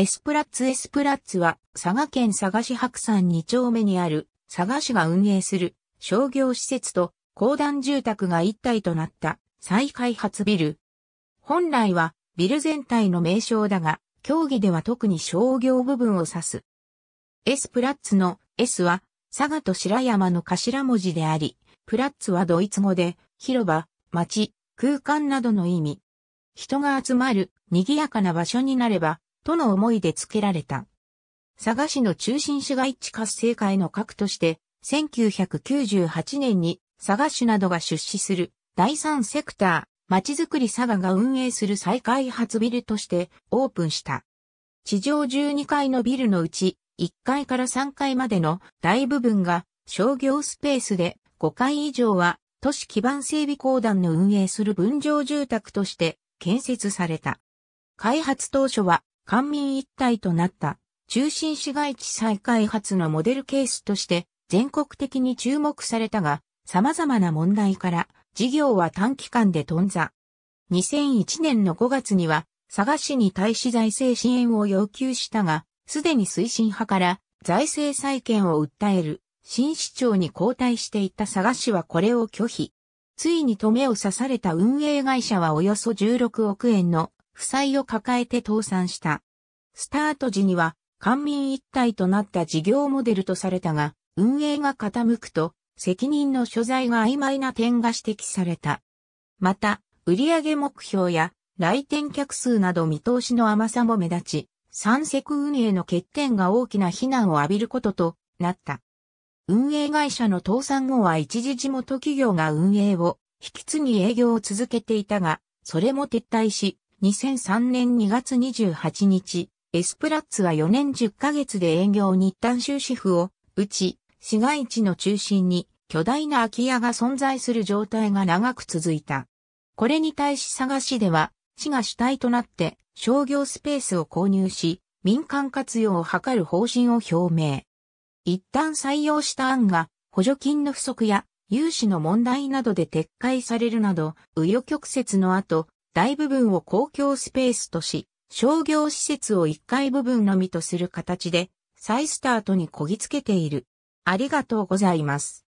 エスプラッツエスプラッツは佐賀県佐賀市白山2丁目にある佐賀市が運営する商業施設と公団住宅が一体となった再開発ビル。本来はビル全体の名称だが、競技では特に商業部分を指す。エスプラッツの S は佐賀と白山の頭文字であり、プラッツはドイツ語で広場、街、空間などの意味。人が集まる賑やかな場所になれば、との思いで付けられた。佐賀市の中心市街地活性化への核として、1998年に佐賀市などが出資する第三セクター、まちづくり佐賀が運営する再開発ビルとしてオープンした。地上12階のビルのうち1階から3階までの大部分が商業スペースで5階以上は都市基盤整備公団の運営する分譲住宅として建設された。開発当初は官民一体となった中心市街地再開発のモデルケースとして全国的に注目されたが、様々な問題から事業は短期間で頓挫。2001年の5月には佐賀市に対し財政支援を要求したが、すでに推進派から財政再建を訴える新市長に交代していた佐賀市はこれを拒否。ついに止めを刺された運営会社はおよそ16億円の負債を抱えて倒産した。スタート時には、官民一体となった事業モデルとされたが、運営が傾くと、責任の所在が曖昧な点が指摘された。また、売上目標や来店客数など見通しの甘さも目立ち、三石運営の欠点が大きな非難を浴びることとなった。運営会社の倒産後は一時地元企業が運営を引き継ぎ営業を続けていたが、それも撤退し、2003年2月28日、エスプラッツは4年10ヶ月で営業に一旦終止符を打ち、市街地の中心に巨大な空き家が存在する状態が長く続いた。これに対し佐賀市では、市が主体となって商業スペースを購入し、民間活用を図る方針を表明。一旦採用した案が補助金の不足や融資の問題などで撤回されるなど、右余曲折の後、大部分を公共スペースとし、商業施設を1階部分のみとする形で、再スタートにこぎつけている。ありがとうございます。